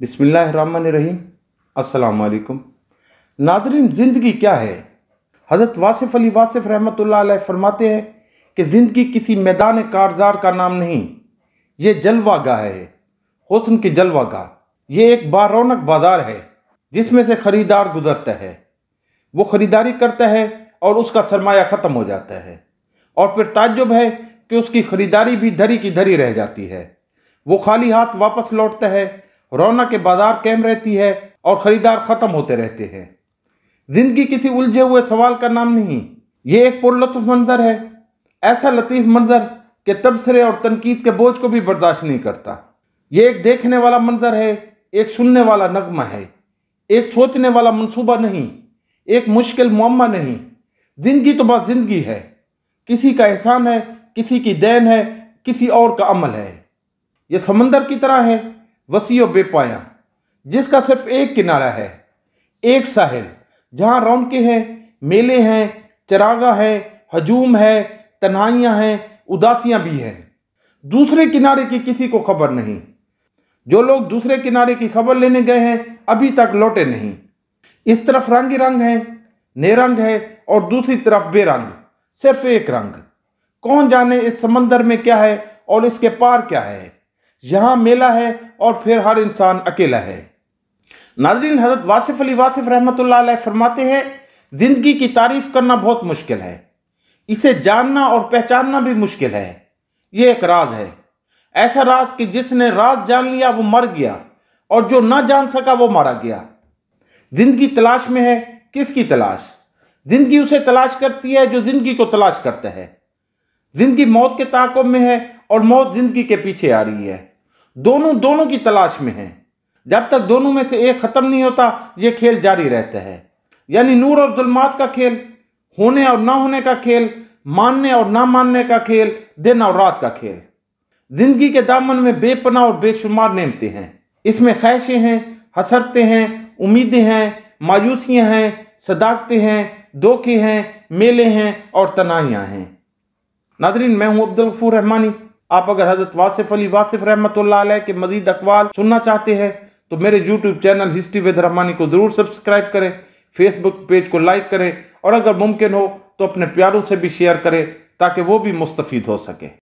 बिसमीम् अल्लाम नादरीन ज़िंदगी क्या है हज़रत वासिफ़ अली वासिफ रहमत फरमाते हैं कि ज़िंदगी किसी मैदान कारजार का नाम नहीं ये जलवा गाह है हसन की जलवा गाह ये एक बारौनक बाज़ार है जिसमें से ख़रीदार गुजरता है वो ख़रीदारी करता है और उसका सरमाया ख़त्म हो जाता है और फिर ताज्जुब है कि उसकी ख़रीदारी भी धरी की धरी रह जाती है वो खाली हाथ वापस लौटता है रौनक के बाजार कैम रहती है और खरीदार ख़त्म होते रहते हैं जिंदगी किसी उलझे हुए सवाल का नाम नहीं ये एक पुरलतफ मंजर है ऐसा लतीफ़ मंजर के तबसरे और तनकीद के बोझ को भी बर्दाश्त नहीं करता ये एक देखने वाला मंजर है एक सुनने वाला नगमा है एक सोचने वाला मनसूबा नहीं एक मुश्किल मुम्मा नहीं जिंदगी तो बस जिंदगी है किसी का एहसान है किसी की देन है किसी और का अमल है यह समंदर की तरह है वसी बेपाया जिसका सिर्फ एक किनारा है एक साहिल जहाँ रौनके हैं मेले हैं चरागा है हजूम है तन्हाइयाँ हैं उदासियाँ भी हैं दूसरे किनारे की किसी को खबर नहीं जो लोग दूसरे किनारे की खबर लेने गए हैं अभी तक लौटे नहीं इस तरफ रंग रंग है निरंग है और दूसरी तरफ बेरंग सिर्फ एक रंग कौन जाने इस समंदर में क्या है और इसके पार क्या है यहाँ मेला है और फिर हर इंसान अकेला है नाजरीन हजरत वासिफ अली वासिफ रहमत फरमाते हैं ज़िंदगी की तारीफ करना बहुत मुश्किल है इसे जानना और पहचानना भी मुश्किल है ये एक राज है ऐसा राज कि जिसने राज जान लिया वो मर गया और जो ना जान सका वो मारा गया जिंदगी तलाश में है किसकी तलाश जिंदगी उसे तलाश करती है जो जिंदगी को तलाश करता है जिंदगी मौत के ताकब में है और मौत जिंदगी के पीछे आ रही है दोनों दोनों की तलाश में हैं जब तक दोनों में से एक ख़त्म नहीं होता ये खेल जारी रहता है यानी नूर और जुल्मात का खेल होने और ना होने का खेल मानने और ना मानने का खेल दिन और रात का खेल जिंदगी के दामन में बेपना और बेशुमार नेमते हैं इसमें ख्वाहिशें हैं हसरते हैं उम्मीदें हैं मायूसियाँ हैं सदाकते हैं धोखे हैं मेले हैं और तनाहियाँ हैं नादरीन मैं हूँ अब्दुल गफूर रहमानी आप अगर हजरत वासिफ अली वासिफ रहमत के मजीद अकवाल सुनना चाहते हैं तो मेरे YouTube channel history with Rahmani को ज़रूर सब्सक्राइब करें फेसबुक पेज को लाइक करें और अगर मुमकिन हो तो अपने प्यारों से भी शेयर करें ताकि वो भी मुस्तफ़ हो सके